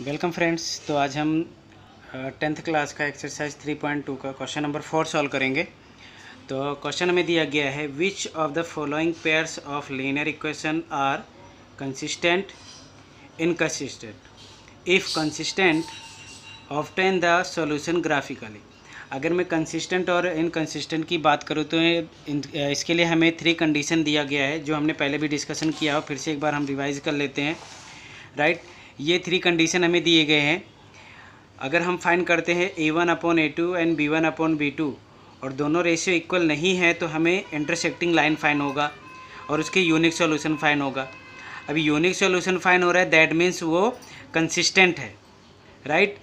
Welcome friends तो आज हम टेंथ क्लास का एक्सरसाइज 3.2 का क्वेश्चन नंबर फोर सॉल्व करेंगे तो क्वेश्चन हमें दिया गया है which of the following pairs of linear equation are consistent inconsistent if consistent obtain the solution graphically अगर मैं कंसिस्टेंट और इनकन्सिस्टेंट की बात करूँ तो इसके लिए हमें थ्री कंडीशन दिया गया है जो हमने पहले भी डिस्कशन किया हो फिर से एक बार हम रिवाइज कर लेते हैं राइट right? ये थ्री कंडीशन हमें दिए गए हैं अगर हम फाइन करते हैं A one upon A two and B one upon B two और दोनों रेशियो इक्वल नहीं है तो हमें इंटरसेक्टिंग लाइन फाइन होगा और उसके यूनिक सॉल्यूशन फाइन होगा अभी यूनिक सॉल्यूशन फाइन हो रहा है दैट मीन्स वो कंसिस्टेंट है राइट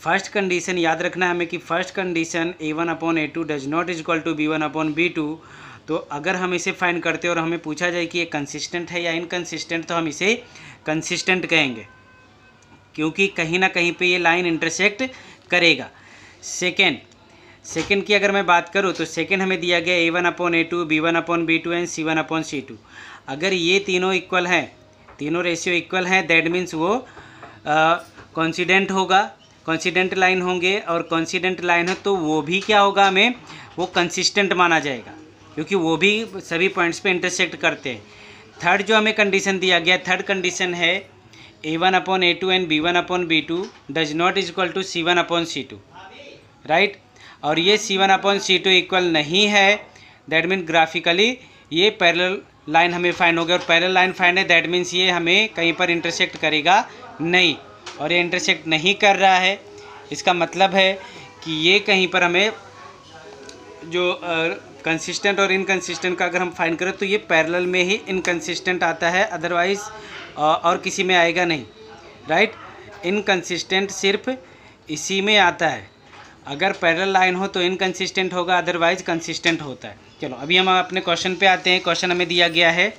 फर्स्ट कंडीशन याद रखना है हमें कि first condition A one upon A two does not is equal to B one upon B two तो अगर हम इसे फाइन करते हैं और हमें पूछा जाए कि ये कंसिस्टेंट है या इनकन्सिस्टेंट तो हम इसे कंसिस्टेंट कहेंगे क्योंकि कहीं ना कहीं पे ये लाइन इंटरसेक्ट करेगा सेकेंड सेकेंड की अगर मैं बात करूँ तो सेकेंड हमें दिया गया A one upon A two B one upon B two and C one upon C two अगर ये तीनों इक्वल हैं तीनों रेशियो इक्वल हैं दैट मीन्स वो कॉन्सीडेंट होगा कॉन्सीडेंट लाइन होंगे और कॉन्सीडेंट लाइन है तो वो भी क्या होगा हमें वो कंसिस्टेंट माना जाएगा क्योंकि वो भी सभी पॉइंट्स पे इंटरसेक्ट करते हैं थर्ड जो हमें कंडीशन दिया गया थर्ड कंडीशन है A one upon A two and B one upon B two does not is equal to C one upon C two right और ये C one upon C two equal नहीं है that mean graphically ये parallel line हमें find हो गया और parallel line find है दैट मीन्स ये हमें कहीं पर इंटरसेक्ट करेगा नहीं और ये इंटरसेक्ट नहीं कर रहा है इसका मतलब है कि ये कहीं पर हमें जो कंसिस्टेंट और इनकन्सिस्टेंट का अगर हम फाइन करें तो ये पैरेलल में ही इनकन्सिस्टेंट आता है अदरवाइज और किसी में आएगा नहीं राइट इनकन्सिस्टेंट सिर्फ इसी में आता है अगर पैरल लाइन हो तो इनकन्सिस्टेंट होगा अदरवाइज कंसिस्टेंट होता है चलो अभी हम अपने क्वेश्चन पे आते हैं क्वेश्चन हमें दिया गया है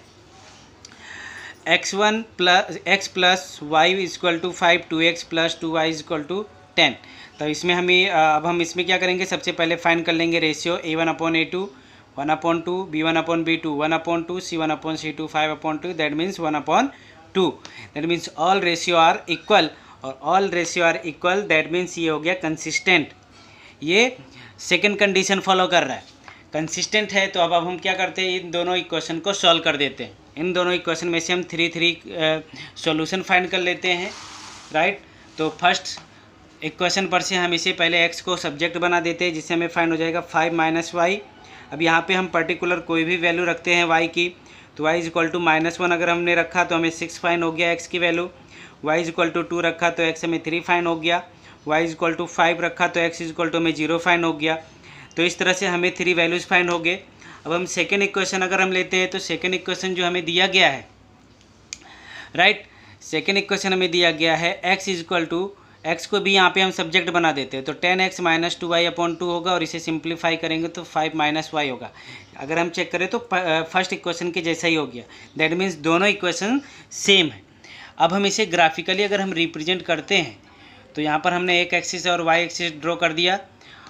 X one plus X plus Y is equal to five two X plus two Y is equal to ten तो इसमें हमें अब हम इसमें क्या करेंगे सबसे पहले फाइन कर लेंगे ratio A one upon A two one upon two B one upon B two one upon two C one upon C two five upon two that means one upon two that means all ratio are equal और all ratio are equal that means ये हो गया consistent ये second condition follow कर रहा है consistent है तो अब अब हम क्या करते हैं इन दोनों इक्वेशन को सॉल्व कर देते हैं इन दोनों इक्वेशन में से हम थ्री थ्री सॉल्यूशन फाइंड कर लेते हैं राइट तो फर्स्ट इक्वेशन पर से हम इसे पहले एक्स को सब्जेक्ट बना देते हैं जिससे हमें फाइंड हो जाएगा फाइव माइनस वाई अब यहाँ पे हम पर्टिकुलर कोई भी वैल्यू रखते हैं वाई की तो Y is equal to minus one अगर हमने रखा तो हमें सिक्स फाइन हो गया एक्स की value Y is equal to two रखा तो एक्स हमें थ्री फाइन हो गया Y is equal to five रखा तो एक्स इज इक्वल टू हमें जीरो फाइन हो गया तो इस तरह से हमें थ्री वैल्यूज़ फाइन हो गए अब हम सेकेंड इक्वेशन अगर हम लेते हैं तो सेकेंड इक्वेशन जो हमें दिया गया है राइट सेकेंड इक्वेशन हमें दिया गया है X is equal to X को भी यहाँ पे हम सब्जेक्ट बना देते हैं तो ten X minus two Y upon two होगा और इसे सिंप्लीफाई करेंगे तो फाइव माइनस वाई होगा अगर हम चेक करें तो फर्स्ट इक्वेशन के जैसा ही हो गया दैट मीन्स दोनों इक्वेशन सेम है अब हम इसे ग्राफिकली अगर हम रिप्रेजेंट करते हैं तो यहाँ पर हमने एक एक्सिस और वाई एक्सिस ड्रॉ कर दिया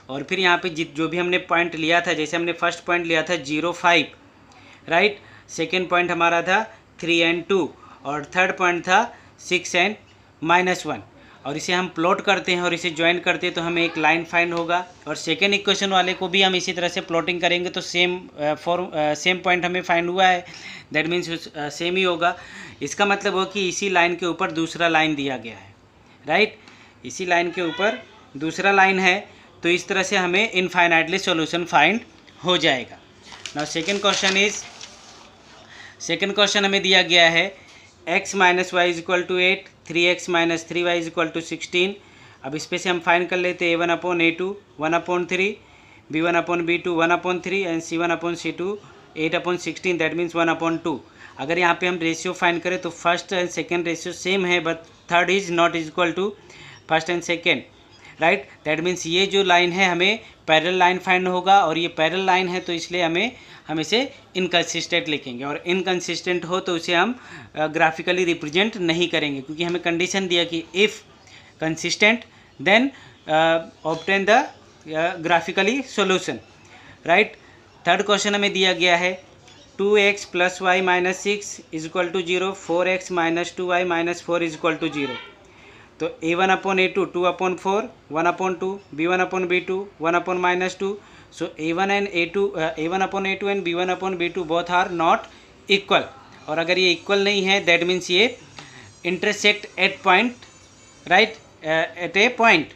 और फिर यहाँ पर जो भी हमने पॉइंट लिया था जैसे हमने फर्स्ट पॉइंट लिया था zero five right second point हमारा था थ्री एंड टू और थर्ड पॉइंट था सिक्स एंड माइनस वन और इसे हम प्लॉट करते हैं और इसे ज्वाइन करते हैं तो हमें एक लाइन फाइंड होगा और सेकेंड इक्वेशन वाले को भी हम इसी तरह से प्लॉटिंग करेंगे तो सेम फॉर्म सेम पॉइंट हमें फाइंड हुआ है दैट मीन्स सेम ही होगा इसका मतलब हो कि इसी लाइन के ऊपर दूसरा लाइन दिया गया है राइट right? इसी लाइन के ऊपर दूसरा लाइन है तो इस तरह से हमें इनफाइनाइटली सोल्यूशन फाइंड हो जाएगा ना second question is second question हमें दिया गया है X minus Y is equal to eight three X minus three Y is equal to sixteen अब इस पर से हम फाइन कर लेते हैं A one upon A two one upon three B one upon B two one upon three and C one upon C two eight upon sixteen that means one upon two अगर यहाँ पे हम ratio find करें तो first and second ratio same है but third is not is equal to first and second right that means ये जो line है हमें पैरल लाइन फाइंड होगा और ये पैरल लाइन है तो इसलिए हमें हम इसे इनकन्सिस्टेंट लिखेंगे और इनकन्सिस्टेंट हो तो उसे हम ग्राफिकली रिप्रेजेंट नहीं करेंगे क्योंकि हमें कंडीशन दिया कि if consistent then obtain the graphically solution right third question हमें दिया गया है two X plus Y minus six is equal to zero four X minus two Y minus four is equal to zero तो A one upon A two two upon four one upon two B one upon B two one upon minus two so A one and A two A one upon A two and B one upon B two both are not equal और अगर ये इक्वल नहीं है that means ये intersect at point right at a point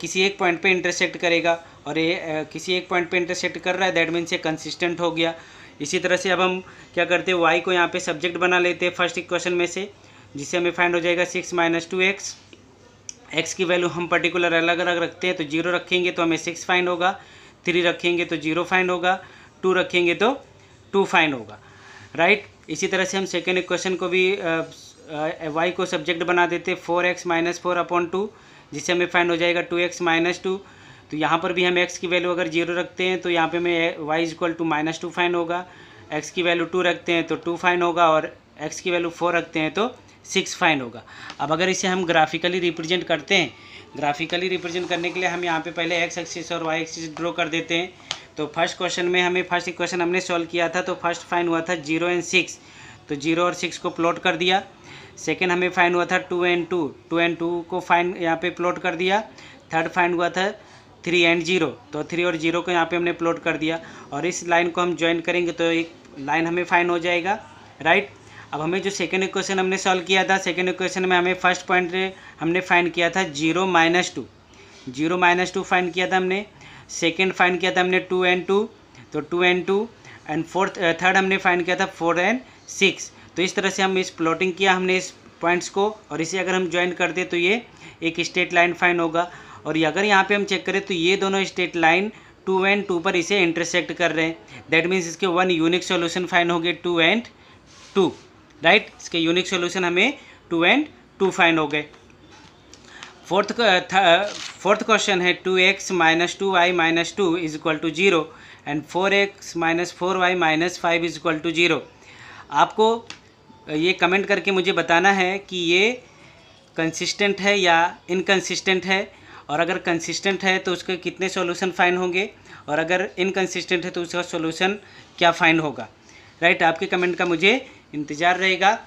किसी एक point पे इंटरसेक्ट करेगा और ये uh, किसी एक पॉइंट पे इंटरसेक्ट कर रहा है दैट मीन्स ये कंसिस्टेंट हो गया इसी तरह से अब हम क्या करते हैं वाई को यहाँ पे सब्जेक्ट बना लेते हैं फर्स्ट इक्वेशन में से जिससे हमें फाइंड हो जाएगा six minus two X X की वैल्यू हम पर्टिकुलर अलग अलग रखते हैं तो जीरो रखेंगे तो हमें सिक्स फाइंड होगा थ्री रखेंगे तो जीरो फाइंड होगा टू रखेंगे तो टू फाइंड होगा राइट इसी तरह से हम सेकेंड इक्वेशन को भी वाई को सब्जेक्ट बना देते four X minus four upon two जिससे हमें फाइंड हो जाएगा टू एक्स माइनस टू तो यहाँ पर भी हम एक्स की वैल्यू अगर जीरो रखते हैं तो यहाँ पे हमें Y equal to minus two find होगा एक्स की वैल्यू टू रखते हैं तो टू फाइन होगा और एक्स की वैल्यू फोर रखते हैं तो सिक्स फाइन होगा अब अगर इसे हम ग्राफिकली रिप्रेजेंट करते हैं ग्राफिकली रिप्रेजेंट करने के लिए हम यहाँ पे पहले एक्स एक्सिस और वाई एक्सिस ड्रॉ कर देते हैं तो फर्स्ट क्वेश्चन में हमें फर्स्ट क्वेश्चन हमने सॉल्व किया था तो फर्स्ट फाइन हुआ था जीरो एंड सिक्स तो जीरो और सिक्स को प्लॉट कर दिया सेकेंड हमें फाइन हुआ था two and two two and two को फाइन यहाँ पर प्लॉट कर दिया थर्ड फाइन हुआ था थ्री एंड जीरो तो थ्री और जीरो को यहाँ पे हमने प्लॉट कर दिया और इस लाइन को हम ज्वाइन करेंगे तो एक लाइन हमें फाइन हो जाएगा राइट right? अब हमें जो सेकेंड इक्वेशन हमने सॉल्व किया था सेकेंड इक्वेशन में हमें फर्स्ट पॉइंट हमने फाइंड किया था zero minus two zero minus two find किया था हमने सेकेंड फाइंड किया था हमने टू एंड टू तो two and two and fourth third हमने फाइंड किया था फोर एंड सिक्स तो इस तरह से हम इस प्लॉटिंग किया हमने इस पॉइंट्स को और इसे अगर हम ज्वाइन करते तो ये एक स्ट्रेट लाइन फाइन होगा और अगर यहाँ पर हम चेक करें तो ये दोनों straight line two and two पर इसे इंटरसेक्ट कर रहे हैं दैट मीन्स इसके वन यूनिक सोल्यूशन फाइन हो गए टू एंड टू राइट इसके यूनिक सोल्यूशन हमें टू एंड टू फाइंड हो गए फोर्थ फोर्थ क्वेश्चन है two X minus two Y minus two is equal to zero and four X minus four Y minus five is equal to zero आपको ये comment करके मुझे बताना है कि ये कंसिस्टेंट है या इनकन्सिस्टेंट है और अगर कंसिस्टेंट है तो उसके कितने सॉल्यूशन फाइंड होंगे और अगर इनकन्सिस्टेंट है तो उसका सॉल्यूशन क्या फाइंड होगा राइट right? आपके कमेंट का मुझे इंतज़ार रहेगा